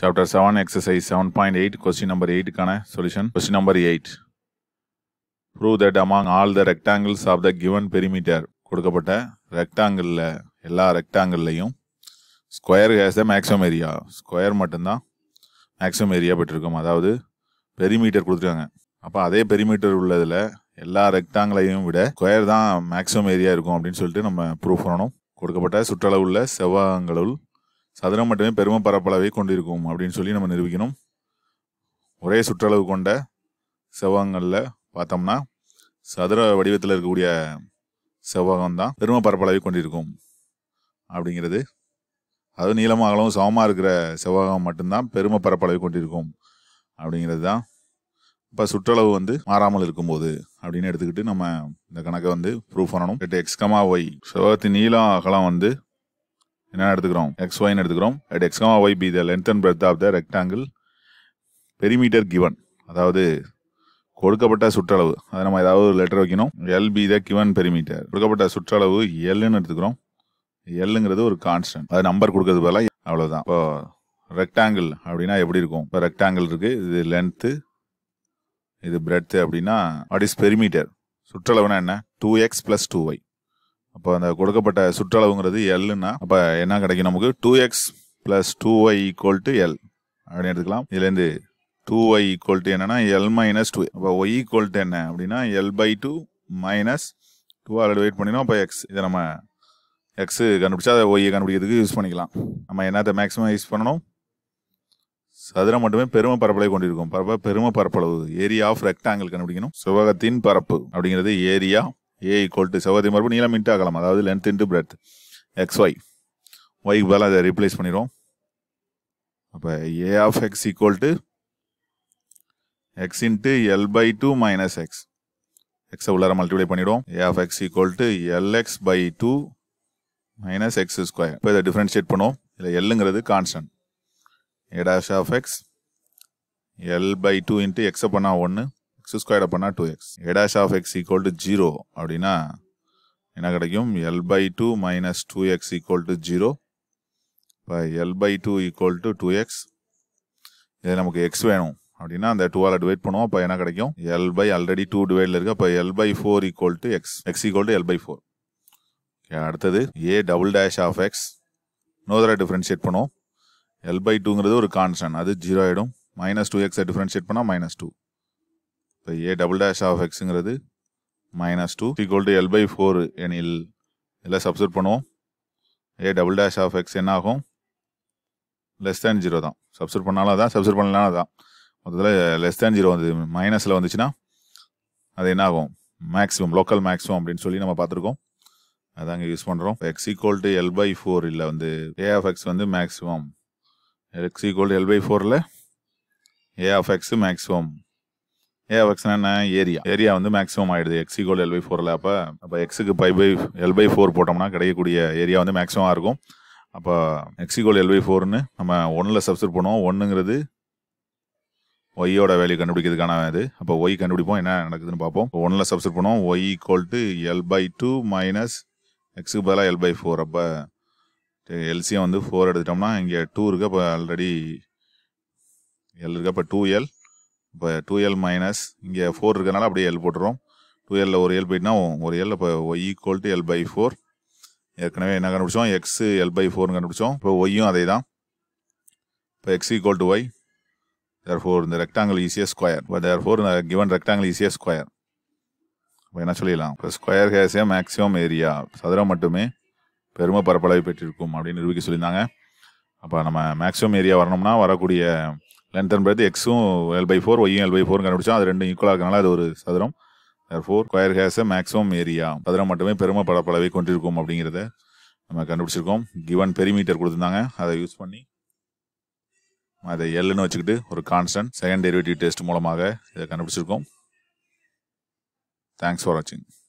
chapter seven exercise seven point eight question number எயிட்டுக்கான solution question number eight prove that among all the rectangles of the given perimeter கொடுக்கப்பட்ட ரெக்டாங்கிளில் எல்லா ரெக்டாங்கிள்லையும் square has the maximum area square மட்டும்தான் maximum area பெற்றிருக்கும் அதாவது perimeter கொடுத்துருக்காங்க அப்போ அதே பெரிமீட்டர் உள்ளதில் எல்லா ரெக்டாங்கிளையும் விட ஸ்கொயர் தான் மேக்ஸிமம் ஏரியா இருக்கும் அப்படின்னு சொல்லிட்டு நம்ம ப்ரூஃப் பண்ணணும் கொடுக்கப்பட்ட சுற்றளவுள்ள செவ்வகங்களுள் சதுரம் மட்டுமே பெரும பரப்பளவை கொண்டிருக்கும் அப்படின்னு சொல்லி நம்ம நிரூபிக்கணும் ஒரே சுற்றளவு கொண்ட செவ்வகங்களில் பார்த்தோம்னா சதுர வடிவத்தில் இருக்கக்கூடிய செவ்வகம் தான் பெரும பரப்பளவை கொண்டிருக்கும் அப்படிங்கிறது அது நீளமாகலும் சமமாக இருக்கிற செவ்வகம் மட்டும்தான் பெரும பரப்பளவை கொண்டிருக்கும் அப்படிங்கிறது தான் இப்போ சுற்றளவு வந்து மாறாமல் இருக்கும்போது அப்படின்னு எடுத்துக்கிட்டு நம்ம இந்த கணக்கை வந்து ப்ரூவ் பண்ணணும் எக்ஸ்கமா ஒய் செவ்வகத்தின் நீளம் அகலம் வந்து என்ன எடுத்துக்கிறோம் எக்ஸ் ஒய்னு எடுத்துக்கிறோம் அட் எக்ஸ்கா y be the length and breadth of the rectangle perimeter given அதாவது கொடுக்கப்பட்ட சுற்றளவு அதை நம்ம ஏதாவது ஒரு லெட்டர் வைக்கணும் l be the given perimeter கொடுக்கப்பட்ட சுற்றளவு எல்லுன்னு எடுத்துக்கிறோம் எல்லுங்கிறது ஒரு கான்ஸ்டன்ட் அது நம்பர் கொடுக்கறது போல அவ்வளோதான் இப்போ ரெக்டாங்கிள் அப்படின்னா எப்படி இருக்கும் இப்போ ரெக்டாங்கிள் இருக்குது இது லென்த்து இது பிரெட்த்து அப்படின்னா வாட் இஸ் பெரிமீட்டர் சுற்றளவுனா என்ன two x plus two y அப்போ அந்த கொடுக்கப்பட்ட சுற்றளவுங்கிறது எல்னா அப்போ என்ன கிடைக்கும் நமக்கு two x plus two y equal to l அப்படின்னு எடுத்துக்கலாம் இதுலேருந்து டூ ஒய் ஈக்குவல் டு என்னன்னா எல் மைனஸ் டூ அப்போ ஒய் ஈக்குவல் டு என்ன அப்படின்னா l by two minus two ஆல் வெயிட் பண்ணினோம் அப்போ எக்ஸ் இதை நம்ம எக்ஸு கண்டுபிடிச்சா அதை ஒய்யை கண்டுபிடிக்கிறதுக்கு யூஸ் பண்ணிக்கலாம் நம்ம என்னத்தை மேக்ஸிமம் யூஸ் பண்ணணும் சதுரம் மட்டுமே பெரும பரப்பளவை கொண்டிருக்கும் பரப்ப பெரும பரப்பளவு ஏரியா ஆஃப் ரெக்டாங்கிள் கண்டுபிடிக்கணும் சிவகத்தின் பரப்பு அப்படிங்கிறது ஏரியா ஏ ஈக்குவல் டு செவ்வதி மரபு நீளம் இன்ட்டு அகலம் அதாவது length into breadth x y ஒய்க்கு பதிலாக அதை ரீப்ளேஸ் பண்ணிடுவோம் அப்போ A of x equal to x into l by two minus x எக்ஸை உள்ளார மல்டிப்ளை பண்ணிவிடுவோம் A of x equal to l x by two minus x square இப்போ இதை டிஃப்ரென்ஷியேட் பண்ணுவோம் இதில் எல்லுங்கிறது constant A dash of x l by two into எக்ஸை பண்ணால் ஒன்று எக்ஸ் ஸ்கொயர்டை பண்ணால் two x A dash of x equal to zero அப்படின்னா என்ன கிடைக்கும் l by two minus two x equal to zero இப்போ l by two equal to two x இது நமக்கு எக்ஸ் வேணும் அப்படின்னா அந்த டூவால் டிவைட் பண்ணுவோம் அப்போ என்ன கிடைக்கும் எல் பை ஆல்ரெடி டூ டிவைடில் இருக்குது அப்போ l by four equal to x x equal to l by four அடுத்தது A double dash of x இன்னொரு டிஃப்ரென்ஷியேட் பண்ணுவோம் எல் பை டூங்கிறது ஒரு கான்ஸ்டன்ட் அது ஜீரோ ஆகிடும் மைனஸ் டூ எக்ஸை டிஃப்ரென்ஷியேட் பண்ணால் மைனஸ் டூ இப்போ ஏ டபுள் டேஷ் ஆஃப் எக்ஸுங்கிறது minus two equal to l by four எனில் எல்லாம் சப்ஸ்ட் பண்ணுவோம் A double dash of x என்ன ஆகும் லெஸ் தேன் ஜீரோ தான் சப்ஸ்ட் பண்ணாலும் அதான் சப்ஸ்ட் பண்ணலாம் தான் மொத்தத்தில் லெஸ் தேன் ஜீரோ வந்து மைனஸில் வந்துச்சுன்னா அது என்ன ஆகும் மேக்ஸிமம் லோக்கல் மேக்ஸிமம் அப்படின்னு சொல்லி நம்ம பார்த்துருக்கோம் அதாங்க யூஸ் பண்ணுறோம் x equal to l by four இல்லை வந்து ஏ ஆஃப் எக்ஸ் வந்து maximum x equal to l by ஃபோரில் A of x maximum A என்ன ஏரியா ஏரியா வந்து மேக்ஸிமம் ஆயிடுது எக்ஸ் கோல் எல்பை ஃபோர்ல ஃபோரில் அப்போ அப்போ எக்ஸுக்கு by by l by four போட்டோம்னா கிடைக்கக்கூடிய ஏரியா வந்து மேக்ஸிமம் இருக்கும் அப்போ எக்ஸிகோல் எல்பை ஃபோர்னு நம்ம ஒன்னில் சப்ஸ்கிரைப் பண்ணுவோம் ஒன்றுங்கிறது ஒய்யோட வேல்யூ கண்டுபிடிக்கிறதுக்கான இது அப்போ ஒய் கண்டுபிடிப்போம் என்ன நடக்குதுன்னு பார்ப்போம் ஒன்றில் சப்ஸ்கிரைப் பண்ணுவோம் y equal to l by two minus எக்ஸுக்கு பதிலாக எல் பை ஃபோர் அப்போ எல்சியம் வந்து ஃபோர் எடுத்துட்டோம்னா இங்கே டூ இருக்கு அப்போ ஆல்ரெடி எல் இருக்கு அப்போ டூ எல் இப்போ டூ எல் மைனஸ் இங்கே ஃபோர் இருக்கிறனால அப்படியே எல் போட்டுரும் டூ எல்லில் ஒரு எல் போயிட்டுனா ஒரு எல் இப்போ equal to l by four ஏற்கனவே என்ன கண்டுபிடிச்சோம் எக்ஸ் எல் பை ஃபோர்னு கண்டுபிடிச்சோம் இப்போ ஒய்யும் அதே தான் இப்போ X equal to Y therefore இந்த ரெக்டாங்கிள் ஈஸியாக square but therefore given rectangle ஈஸியாக ஸ்கொயர் இப்போ என்ன சொல்லிடலாம் இப்போ ஸ்கொயர் ஹேஸ் மேக்ஸிமம் ஏரியா சதுரம் மட்டுமே பெருமை பரப்பளவை பெற்றிருக்கும் அப்படின்னு நிரூபிக்க சொல்லியிருந்தாங்க அப்போ நம்ம மேக்ஸிமம் ஏரியா வரணும்னா வரக்கூடிய லென்த் அண்ட் பிரெத் எக்ஸும் எல் பை ஃபோர் ஒய்யும் எல் பை ஃபோர் கண்டுபிடிச்சோம் அது ரெண்டும் ஈக்குவலாக இருக்கனால அது ஒரு சதுரம் for square has maximum area சதுரம் மட்டுமே பெருமை படப்பளவை கொண்டிருக்கும் அப்படிங்கிறத நம்ம கண்டுபிடிச்சிருக்கோம் கிவன் பெரிமீட்டர் கொடுத்துருந்தாங்க அதை யூஸ் பண்ணி அதை எல்னு வச்சுக்கிட்டு ஒரு கான்ஸ்டன்ட் செகண்ட் டெரிவேட்டிவ் டெஸ்ட் மூலமாக இதை கண்டுபிடிச்சிருக்கோம் தேங்க்ஸ் ஃபார் வாட்சிங்